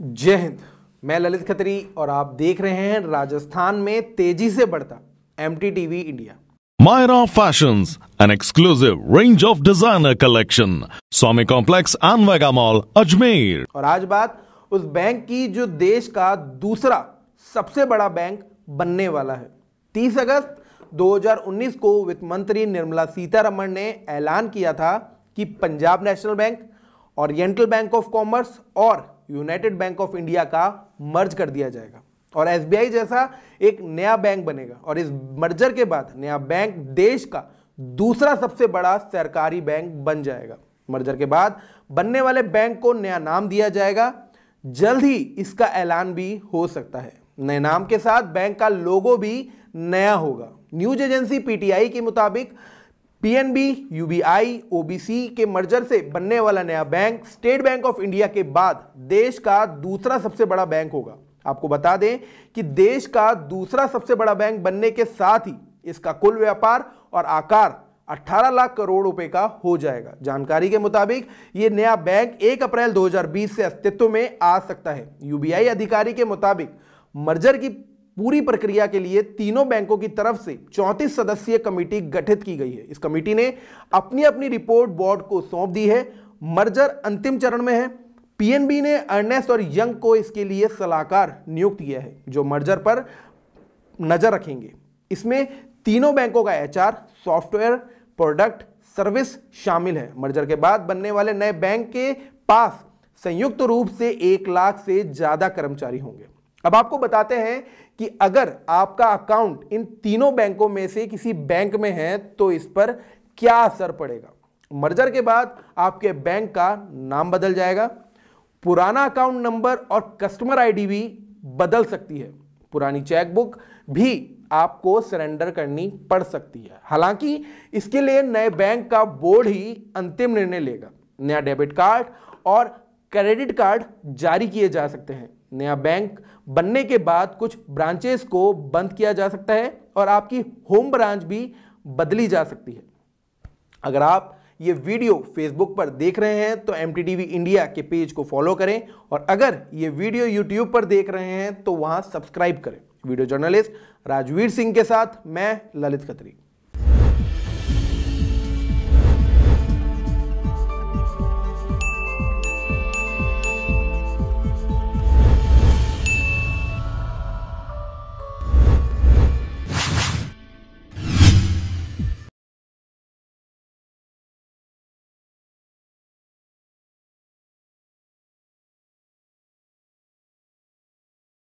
जय हिंद मैं ललित खत्री और आप देख रहे हैं राजस्थान में तेजी से बढ़ता M TV India Myra fashion an exclusive range of designer collection Swami complex and mall Ajmer और आज बात उस बैंक की जो देश का दूसरा सबसे बड़ा बैंक बनने वाला है 30 अगस्त 2019 को वित्त मंत्री निर्मला सीतारमण ने ऐलान किया था कि Punjab national bank oriental bank of commerce और यूनाइटेड बैंक ऑफ इंडिया का मर्ज कर दिया जाएगा और एसबीआई जैसा एक नया बैंक बनेगा और इस मर्जर के बाद नया बैंक देश का दूसरा सबसे बड़ा सरकारी बैंक बन जाएगा मर्जर के बाद बनने वाले बैंक को नया नाम दिया जाएगा जल्द ही इसका ऐलान भी हो सकता है नए नाम के साथ बैंक का लोगो भी नया होगा न्यूज एजेंसी पीटीआई के मुताबिक पीएनबी यूबीआई ओबीसी के मर्जर से बनने वाला नया bank state bank of India के बाद देश का दूसरा सबसे बड़ा बैंक होगा आपको बता दें कि देश का दूसरा सबसे बड़ा बैंक बनने के साथ ही इसका कुल व्यापार और आकार 18 लाख करोड़ रुपए का हो जाएगा जानकारी के मुताबिक यह नया बैंक 1 अप्रैल 2020 से अस्तित्व में आ सकता है यूबीआई अधिकारी के मुताबिक मर्जर की पूरी प्रक्रिया के लिए तीनों बैंकों की तरफ से चौंतीस सदस्यीय कमेटी गठित की गई है इस कमेटी ने अपनी अपनी रिपोर्ट बोर्ड को सौंप दी है मर्जर अंतिम चरण में है पीएनबी ने अर्नेस और यंग को इसके लिए सलाहकार नियुक्त किया है जो मर्जर पर नजर रखेंगे इसमें तीनों बैंकों का एचआर सॉफ्टवेयर प्रोडक्ट सर्विस शामिल है मर्जर के बाद बनने वाले नए बैंक के पास संयुक्त रूप से एक लाख से ज्यादा कर्मचारी होंगे अब आपको बताते हैं कि अगर आपका अकाउंट इन तीनों बैंकों में से किसी बैंक में है तो इस पर क्या असर पड़ेगा मर्जर के बाद आपके बैंक का नाम बदल जाएगा पुराना अकाउंट नंबर और कस्टमर आईडी भी बदल सकती है पुरानी चेकबुक भी आपको सरेंडर करनी पड़ सकती है हालांकि इसके लिए नए बैंक का बोर्ड ही अंतिम निर्णय लेगा नया डेबिट कार्ड और क्रेडिट कार्ड जारी किए जा सकते हैं नया बैंक बनने के बाद कुछ ब्रांचेस को बंद किया जा सकता है और आपकी होम ब्रांच भी बदली जा सकती है अगर आप ये वीडियो फेसबुक पर देख रहे हैं तो एम इंडिया के पेज को फॉलो करें और अगर ये वीडियो यूट्यूब पर देख रहे हैं तो वहाँ सब्सक्राइब करें वीडियो जर्नलिस्ट राजवीर सिंह के साथ मैं ललित खत्री